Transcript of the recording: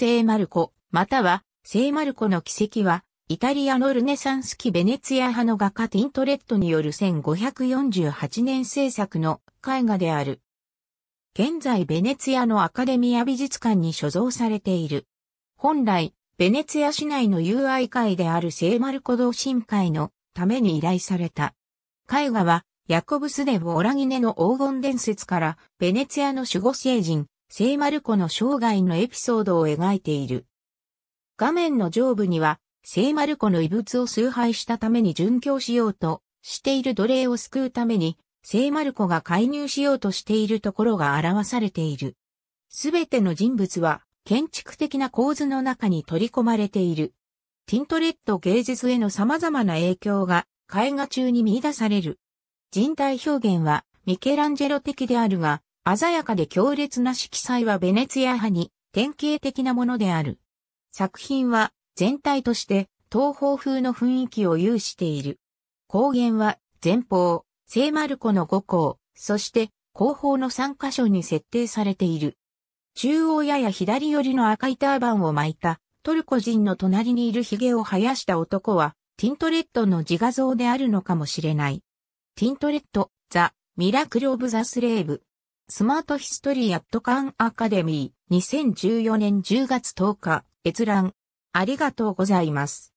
聖マルコ、または聖マルコの奇跡は、イタリアのルネサンス期ベネツィア派の画家ティントレットによる1548年制作の絵画である。現在ベネツィアのアカデミア美術館に所蔵されている。本来、ベネツィア市内の友愛会である聖マルコ同心会のために依頼された。絵画は、ヤコブス・デ・ボオラギネの黄金伝説から、ベネツィアの守護聖人、聖マルコの生涯のエピソードを描いている。画面の上部には、聖マルコの遺物を崇拝したために殉教しようとしている奴隷を救うために、聖マルコが介入しようとしているところが表されている。すべての人物は、建築的な構図の中に取り込まれている。ティントレット芸術への様々な影響が絵画中に見出される。人体表現はミケランジェロ的であるが、鮮やかで強烈な色彩はベネツィア派に典型的なものである。作品は全体として東方風の雰囲気を有している。高原は前方、聖マルコの5校、そして後方の3箇所に設定されている。中央やや左寄りの赤いターバンを巻いたトルコ人の隣にいる髭を生やした男はティントレットの自画像であるのかもしれない。ティントレット、ザ・ミラクル・オブ・ザ・スレーブ。スマートヒストリーアットカンアカデミー2014年10月10日閲覧ありがとうございます。